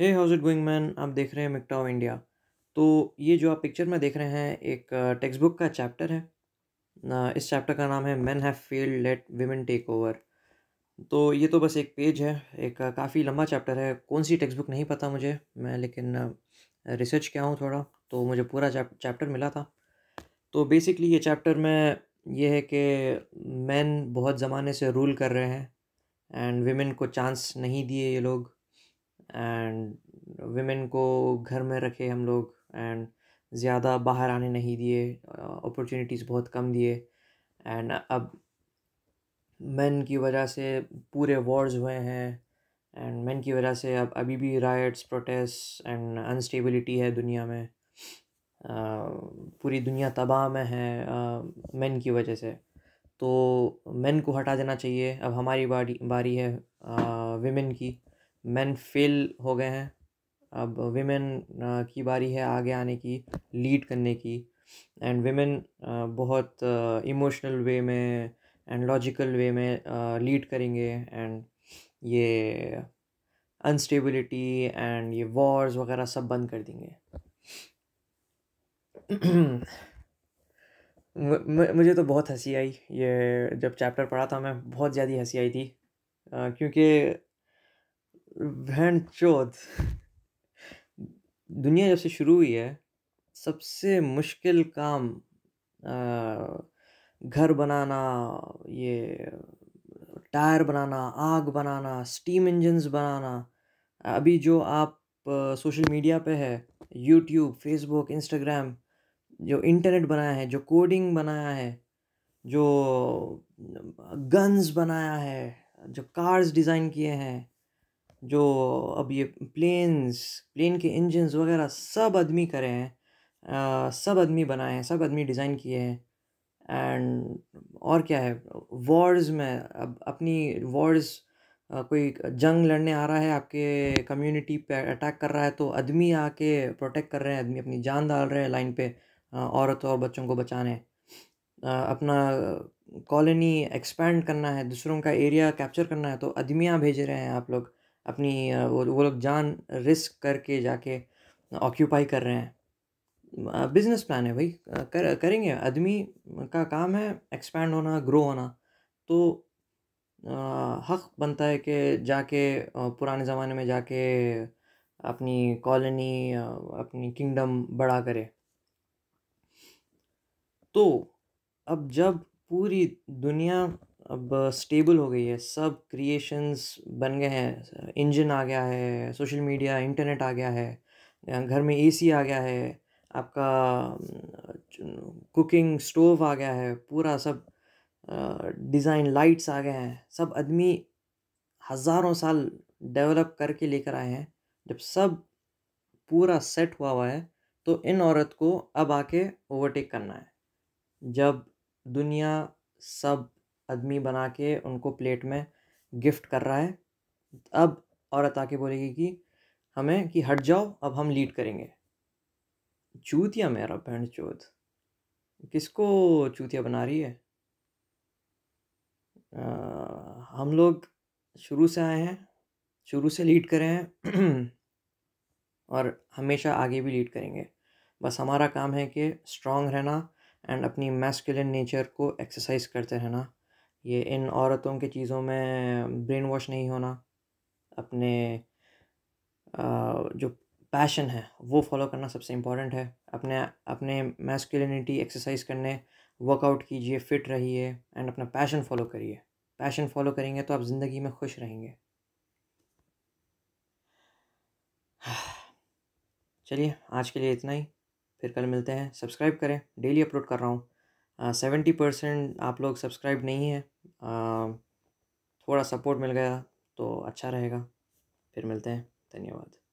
hey how's it going man आप देख रहे हैं मिकटाओ इंडिया तो ये जो आप पिक्चर में देख रहे हैं एक टेक्स्ट बुक का चैप्टर है इस चैप्टर का नाम है man have failed let women take over तो ये तो बस एक पेज है एक काफ़ी लंबा चैप्टर है कौन सी टेक्स्ट बुक नहीं पता मुझे मैं लेकिन रिसर्च किया हूँ थोड़ा तो मुझे पूरा चैप्टर मिला था तो बेसिकली ये चैप्टर में ये है कि मैन बहुत ज़माने से रूल कर रहे हैं एंड वेमेन को चांस नहीं दिए ये लोग एंड वेमेन को घर में रखे हम लोग एंड ज़्यादा बाहर आने नहीं दिए अपॉर्चुनिटीज़ बहुत कम दिए एंड अब मेन की वजह से पूरे वॉर्स हुए हैं एंड मेन की वजह से अब अभी भी राइट्स प्रोटेस्ट एंड अनस्टेबिलिटी है दुनिया में आ, पूरी दुनिया तबाह में है मेन की वजह से तो मेन को हटा देना चाहिए अब हमारी बारी बारी है वेमेन की मैन फेल हो गए हैं अब वेमेन की बारी है आगे आने की लीड करने की एंड वेमेन बहुत इमोशनल वे में एंड लॉजिकल वे में लीड करेंगे एंड ये अनस्टेबिलिटी एंड ये वॉर्स वगैरह सब बंद कर देंगे मुझे तो बहुत हंसी आई ये जब चैप्टर पढ़ा था मैं बहुत ज़्यादा हंसी आई थी क्योंकि बहन चौथ दुनिया जब से शुरू हुई है सबसे मुश्किल काम घर बनाना ये टायर बनाना आग बनाना स्टीम इंजन्स बनाना अभी जो आप सोशल मीडिया पे है यूट्यूब फेसबुक इंस्टाग्राम जो इंटरनेट बनाया है जो कोडिंग बनाया है जो गन्स बनाया है जो कार्स डिज़ाइन किए हैं जो अब ये प्लेन्स प्लेन के इंजन्स वगैरह सब आदमी करे हैं सब आदमी बनाए हैं सब आदमी डिज़ाइन किए हैं एंड और क्या है वॉर्स में अब अपनी वॉर्स कोई जंग लड़ने आ रहा है आपके कम्युनिटी पे अटैक कर रहा है तो आदमी आके प्रोटेक्ट कर रहे हैं आदमी अपनी जान डाल रहे हैं लाइन पे औरत और बच्चों को बचाने अपना कॉलोनी एक्सपैंड करना है दूसरों का एरिया कैप्चर करना है तो आदमियाँ भेज रहे हैं आप लोग अपनी वो वो लोग जान रिस्क करके जाके ऑक्यूपाई कर रहे हैं बिजनेस प्लान है भाई कर करेंगे आदमी का काम है एक्सपैंड होना ग्रो होना तो हक बनता है कि जाके पुराने ज़माने में जाके अपनी कॉलोनी अपनी किंगडम बड़ा करे तो अब जब पूरी दुनिया अब स्टेबल हो गई है सब क्रिएशंस बन गए हैं इंजन आ गया है सोशल मीडिया इंटरनेट आ गया है घर में एसी आ गया है आपका कुकिंग स्टोव आ गया है पूरा सब डिज़ाइन लाइट्स आ गए हैं सब आदमी हज़ारों साल डेवलप करके लेकर आए हैं जब सब पूरा सेट हुआ हुआ है तो इन औरत को अब आके ओवरटेक करना है जब दुनिया सब आदमी बना के उनको प्लेट में गिफ्ट कर रहा है अब औरत आके बोलेगी कि हमें कि हट जाओ अब हम लीड करेंगे चूतिया मेरा बहन चोत किसको चूतिया बना रही है आ, हम लोग शुरू से आए हैं शुरू से लीड करे हैं और हमेशा आगे भी लीड करेंगे बस हमारा काम है कि स्ट्रांग रहना एंड अपनी मैस्कुलिन नेचर को एक्सरसाइज करते रहना ये इन औरतों के चीज़ों में ब्रेन वॉश नहीं होना अपने जो पैशन है वो फॉलो करना सबसे इम्पॉर्टेंट है अपने अपने मैस्कुलिनिटी एक्सरसाइज करने वर्कआउट कीजिए फिट रहिए एंड अपना पैशन फॉलो करिए पैशन फॉलो करेंगे तो आप ज़िंदगी में खुश रहेंगे चलिए आज के लिए इतना ही फिर कल मिलते हैं सब्सक्राइब करें डेली अपलोड कर रहा हूँ सेवेंटी परसेंट आप लोग सब्सक्राइब नहीं है uh, थोड़ा सपोर्ट मिल गया तो अच्छा रहेगा फिर मिलते हैं धन्यवाद